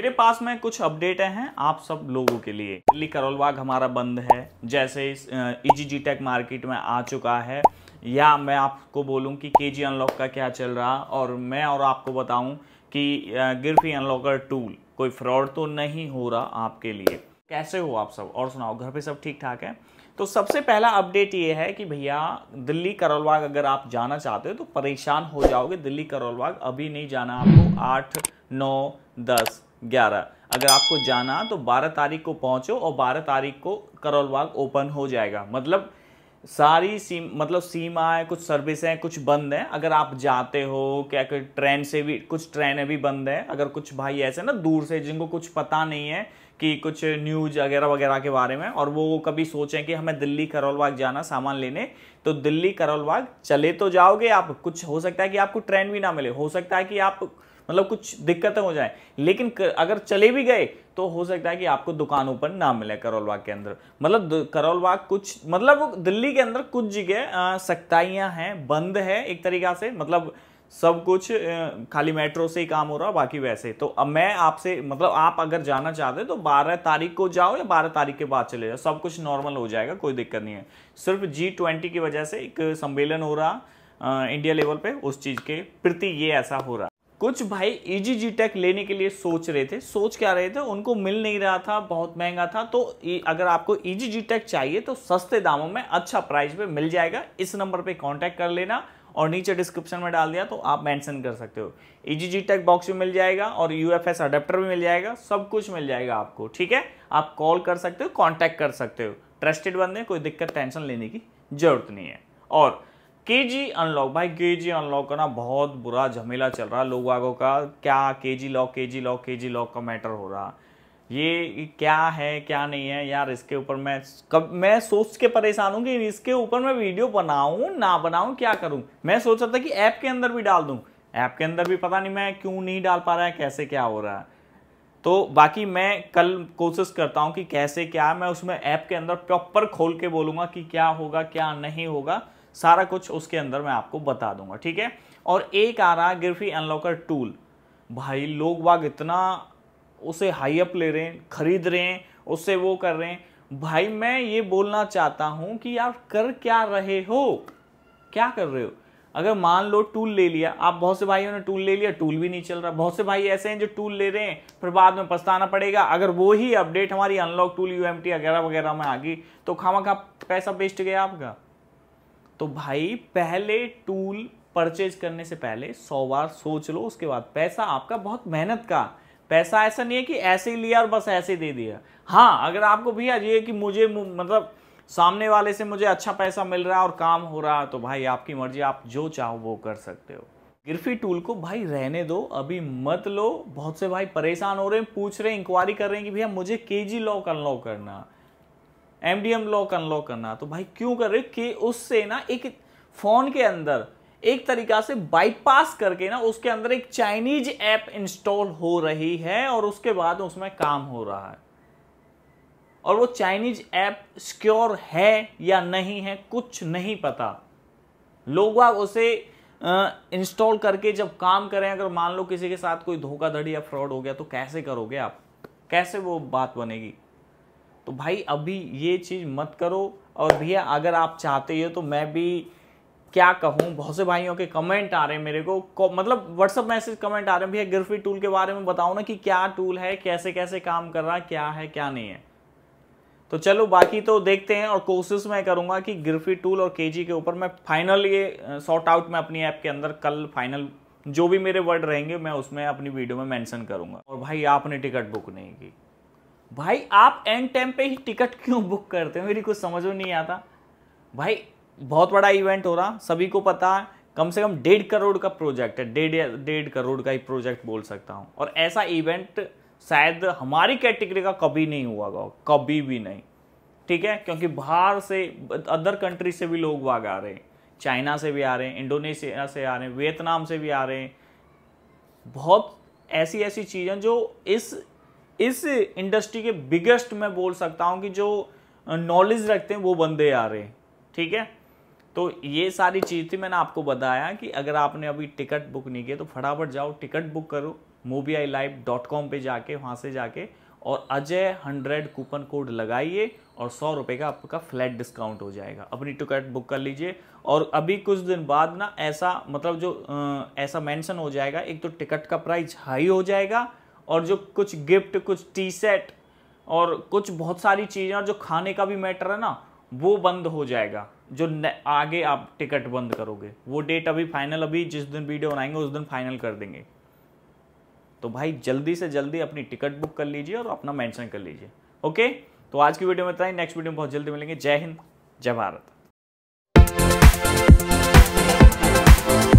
मेरे पास में कुछ अपडेट हैं आप सब लोगों के लिए दिल्ली करोलबाग हमारा बंद है जैसे इस जी मार्केट e में आ चुका है या मैं आपको बोलूं कि के जी अनलॉक का क्या चल रहा और मैं और आपको बताऊं कि गिरफी अनलॉकर टूल कोई फ्रॉड तो नहीं हो रहा आपके लिए कैसे हो आप सब और सुनाओ घर पे सब ठीक ठाक है तो सबसे पहला अपडेट ये है कि भैया दिल्ली करोलबाग अगर आप जाना चाहते हो तो परेशान हो जाओगे दिल्ली करोलबाग अभी नहीं जाना आपको आठ नौ दस ग्यारह अगर आपको जाना तो बारह तारीख को पहुंचो और बारह तारीख को करोलबाग बाग ओपन हो जाएगा मतलब सारी सीम मतलब सीमाएं कुछ सर्विसें कुछ बंद हैं अगर आप जाते हो क्या ट्रेन से भी कुछ ट्रेनें भी बंद हैं अगर कुछ भाई ऐसे ना दूर से जिनको कुछ पता नहीं है कि कुछ न्यूज वगैरह वगैरह के बारे में और वो कभी सोचें कि हमें दिल्ली करोल बाग जाना सामान लेने तो दिल्ली करोल बाग चले तो जाओगे आप कुछ हो सकता है कि आपको ट्रेन भी ना मिले हो सकता है कि आप मतलब कुछ दिक्कतें हो जाए लेकिन अगर चले भी गए तो हो सकता है कि आपको दुकानों पर ना मिले करोल बाग के अंदर मतलब करोल बाग कुछ मतलब दिल्ली के अंदर कुछ जगह सख्ताइयाँ हैं बंद है एक तरीका से मतलब सब कुछ खाली मेट्रो से ही काम हो रहा है बाकी वैसे तो अब मैं आपसे मतलब आप अगर जाना चाहते हैं तो 12 तारीख को जाओ या 12 तारीख के बाद चले जाओ सब कुछ नॉर्मल हो जाएगा कोई दिक्कत नहीं है सिर्फ जी ट्वेंटी की वजह से एक सम्मेलन हो रहा इंडिया लेवल पे उस चीज़ के प्रति ये ऐसा हो रहा कुछ भाई ईजी जी टेक लेने के लिए सोच रहे थे सोच क्या रहे थे उनको मिल नहीं रहा था बहुत महंगा था तो अगर आपको ईजी जी टेक चाहिए तो सस्ते दामों में अच्छा प्राइस पे मिल जाएगा इस नंबर पर कॉन्टेक्ट कर लेना और नीचे डिस्क्रिप्शन में डाल दिया तो आप मेंशन कर सकते हो जी टेक बॉक्स भी मिल जाएगा और यूएफएस अडेप्टर भी मिल जाएगा सब कुछ मिल जाएगा आपको ठीक है आप कॉल कर सकते हो कॉन्टैक्ट कर सकते हो ट्रस्टेड बंदे कोई दिक्कत टेंशन लेने की जरूरत नहीं है और के जी अनलॉक भाई के जी अनलॉक करना बहुत बुरा झमेला चल रहा है लोग आगो का क्या के जी लॉक के जी लॉक के जी लॉक का मैटर हो रहा ये क्या है क्या नहीं है यार इसके ऊपर मैं कब मैं सोच के परेशान हूँ कि इसके ऊपर मैं वीडियो बनाऊँ ना बनाऊँ क्या करूँ मैं सोच रहा था कि ऐप के अंदर भी डाल दूँ ऐप के अंदर भी पता नहीं मैं क्यों नहीं डाल पा रहा है कैसे क्या हो रहा है तो बाकी मैं कल कोशिश करता हूँ कि कैसे क्या मैं उसमें ऐप के अंदर प्रॉपर खोल के बोलूँगा कि क्या होगा क्या नहीं होगा सारा कुछ उसके अंदर मैं आपको बता दूंगा ठीक है और एक आ रहा गिरफी अनलॉकर टूल भाई लोग बाग इतना उसे हाई अप ले रहे हैं खरीद रहे हैं उससे वो कर रहे हैं भाई मैं ये बोलना चाहता हूँ कि यार कर क्या रहे हो क्या कर रहे हो अगर मान लो टूल ले लिया आप बहुत से भाइयों ने टूल ले लिया टूल भी नहीं चल रहा बहुत से भाई ऐसे हैं जो टूल ले रहे हैं फिर बाद में पछताना पड़ेगा अगर वो ही अपडेट हमारी अनलॉक टूल यू वगैरह वगैरह में आ गई तो खामा खा पैसा बेस्ट गया आपका तो भाई पहले टूल परचेज करने से पहले सौ बार सोच लो उसके बाद पैसा आपका बहुत मेहनत का पैसा ऐसा नहीं है कि ऐसे ही लिया और बस ऐसे दे दिया हाँ अगर आपको भैया ये कि मुझे मतलब सामने वाले से मुझे अच्छा पैसा मिल रहा है और काम हो रहा है तो भाई आपकी मर्जी आप जो चाहो वो कर सकते हो गिरफी टूल को भाई रहने दो अभी मत लो बहुत से भाई परेशान हो रहे हैं पूछ रहे हैं इंक्वायरी कर रहे हैं कि भैया मुझे के जी लॉक अनलॉक करना M D M lock unlock करना तो भाई क्यों कर रहे कि उससे ना एक फ़ोन के अंदर एक तरीका से बाईपास करके ना उसके अंदर एक चाइनीज ऐप इंस्टॉल हो रही है और उसके बाद उसमें काम हो रहा है और वो चाइनीज ऐप सिक्योर है या नहीं है कुछ नहीं पता लोग उसे इंस्टॉल करके जब काम करें अगर मान लो किसी के साथ कोई धोखाधड़ी या फ्रॉड हो गया तो कैसे करोगे आप कैसे वो बात बनेगी तो भाई अभी ये चीज़ मत करो और भैया अगर आप चाहते हो तो मैं भी क्या कहूँ बहुत से भाइयों के कमेंट आ रहे हैं मेरे को, मतलब व्हाट्सअप मैसेज कमेंट आ रहे हैं भैया गिरफी टूल के बारे में बताओ ना कि क्या टूल है कैसे कैसे काम कर रहा क्या है क्या नहीं है तो चलो बाकी तो देखते हैं और कोशिश मैं करूँगा कि गिरफी टूल और के के ऊपर मैं फाइनल ये सॉर्ट आउट मैं अपनी ऐप के अंदर कल फाइनल जो भी मेरे वर्ड रहेंगे मैं उसमें अपनी वीडियो में मैंशन करूँगा और भाई आपने टिकट बुक नहीं की भाई आप एंड टाइम पे ही टिकट क्यों बुक करते हो मेरी कुछ समझ में नहीं आता भाई बहुत बड़ा इवेंट हो रहा सभी को पता है कम से कम डेढ़ करोड़ का प्रोजेक्ट है डेढ़ डेढ़ करोड़ का ही प्रोजेक्ट बोल सकता हूँ और ऐसा इवेंट शायद हमारी कैटेगरी का कभी नहीं हुआ गा कभी भी नहीं ठीक है क्योंकि बाहर से अदर कंट्री से भी लोग वाग आ रहे हैं चाइना से भी आ रहे हैं इंडोनेशिया से आ रहे हैं वियतनाम से भी आ रहे हैं बहुत ऐसी ऐसी चीज़ें जो इस इस इंडस्ट्री के बिगेस्ट मैं बोल सकता हूँ कि जो नॉलेज रखते हैं वो बंदे आ रहे हैं ठीक है तो ये सारी चीज़ थी मैंने आपको बताया कि अगर आपने अभी टिकट बुक नहीं किया तो फटाफट जाओ टिकट बुक करो movie I live dot com पर जाके वहाँ से जाके और अजय हंड्रेड कूपन कोड लगाइए और सौ रुपये का आपका फ्लैट डिस्काउंट हो जाएगा अपनी टिकट बुक कर लीजिए और अभी कुछ दिन बाद ना ऐसा मतलब जो ऐसा मेंशन हो जाएगा एक तो टिकट का प्राइस हाई हो जाएगा और जो कुछ गिफ्ट कुछ टी सेट और कुछ बहुत सारी चीज़ें और जो खाने का भी मैटर है ना वो बंद हो जाएगा जो आगे आप टिकट बंद करोगे वो डेट अभी फाइनल अभी जिस दिन वीडियो बनाएंगे उस दिन फाइनल कर देंगे तो भाई जल्दी से जल्दी अपनी टिकट बुक कर लीजिए और अपना मेंशन कर लीजिए ओके तो आज की वीडियो में बताएं नेक्स्ट वीडियो में बहुत जल्दी मिलेंगे जय हिंद जय भारत